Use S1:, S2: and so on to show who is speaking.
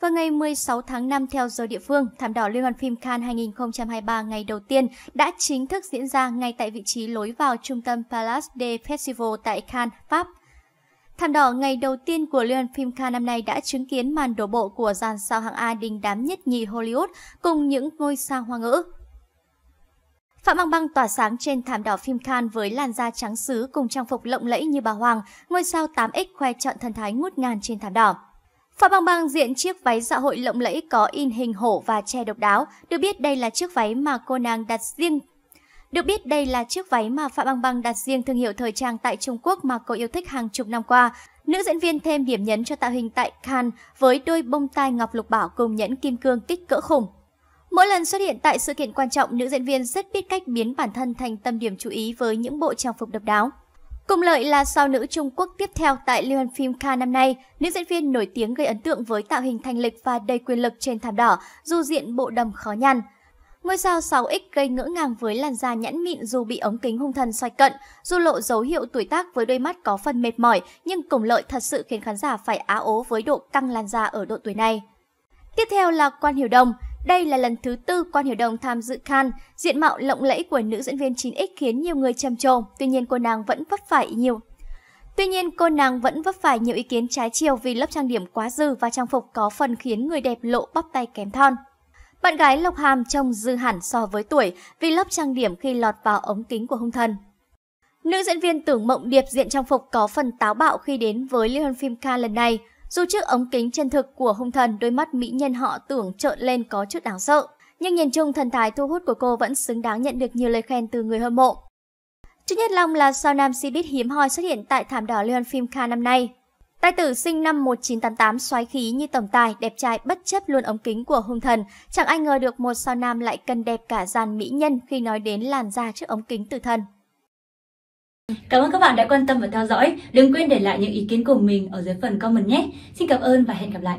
S1: Vào ngày 16 tháng 5 theo giờ địa phương, thảm đỏ Liên hoan phim Cannes 2023 ngày đầu tiên đã chính thức diễn ra ngay tại vị trí lối vào trung tâm Palace de Festival tại Cannes, Pháp. Thảm đỏ ngày đầu tiên của Liên hoan phim Cannes năm nay đã chứng kiến màn đổ bộ của dàn sao hạng A đình đám nhất nhì Hollywood cùng những ngôi sao hoa ngữ. Phạm Băng Băng tỏa sáng trên thảm đỏ phim Cannes với làn da trắng sứ cùng trang phục lộng lẫy như bà Hoàng, ngôi sao 8X khoe chọn thần thái ngút ngàn trên thảm đỏ. Phạm Bang Bang diện chiếc váy dạ hội lộng lẫy có in hình hổ và tre độc đáo, được biết đây là chiếc váy mà cô nàng đặt riêng được biết đây là chiếc váy mà Phạm Bang Bang đặt riêng thương hiệu thời trang tại Trung Quốc mà cô yêu thích hàng chục năm qua. Nữ diễn viên thêm điểm nhấn cho tạo hình tại Cannes với đôi bông tai ngọc lục bảo cùng nhẫn kim cương kích cỡ khủng. Mỗi lần xuất hiện tại sự kiện quan trọng, nữ diễn viên rất biết cách biến bản thân thành tâm điểm chú ý với những bộ trang phục độc đáo. Cùng lợi là sao nữ Trung Quốc tiếp theo tại Liên hoan phim Cannes năm nay, nữ diễn viên nổi tiếng gây ấn tượng với tạo hình thanh lịch và đầy quyền lực trên thảm đỏ, dù diện bộ đầm khó nhăn. Ngôi sao 6X gây ngỡ ngàng với làn da nhẵn mịn dù bị ống kính hung thần xoay cận, dù lộ dấu hiệu tuổi tác với đôi mắt có phần mệt mỏi, nhưng cùng lợi thật sự khiến khán giả phải á ố với độ căng làn da ở độ tuổi này. Tiếp theo là Quan Hiểu Đồng, đây là lần thứ tư quan hiểu đồng tham dự khan. Diện mạo lộng lẫy của nữ diễn viên 9X khiến nhiều người trầm trồ, tuy nhiên cô nàng vẫn vấp phải nhiều. Tuy nhiên, cô nàng vẫn vấp phải nhiều ý kiến trái chiều vì lớp trang điểm quá dư và trang phục có phần khiến người đẹp lộ bắp tay kém thon. Bạn gái Lộc Hàm trông dư hẳn so với tuổi vì lớp trang điểm khi lọt vào ống kính của hung thần. Nữ diễn viên Tưởng Mộng Điệp diện trang phục có phần táo bạo khi đến với liên hoan phim Cannes lần này – dù trước ống kính chân thực của hung thần, đôi mắt mỹ nhân họ tưởng trợn lên có chút đáng sợ. Nhưng nhìn chung thần thái thu hút của cô vẫn xứng đáng nhận được nhiều lời khen từ người hâm mộ. Trước nhất Long là sao nam Cbiz hiếm hoi xuất hiện tại thảm đỏ Liên phim Cannes năm nay. Tài tử sinh năm 1988 xoáy khí như tổng tài, đẹp trai bất chấp luôn ống kính của hung thần. Chẳng ai ngờ được một sao nam lại cần đẹp cả dàn mỹ nhân khi nói đến làn da trước ống kính tử thần. Cảm ơn các bạn đã quan tâm và theo dõi. Đừng quên để lại những ý kiến của mình ở dưới phần comment nhé. Xin cảm ơn và hẹn gặp lại.